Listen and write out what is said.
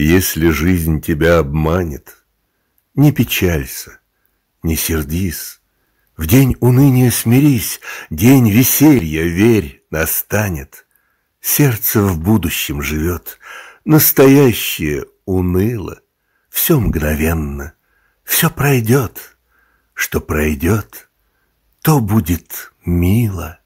Если жизнь тебя обманет, не печалься, не сердись. В день уныния смирись, день веселья, верь, настанет. Сердце в будущем живет, настоящее уныло, все мгновенно, все пройдет. Что пройдет, то будет мило.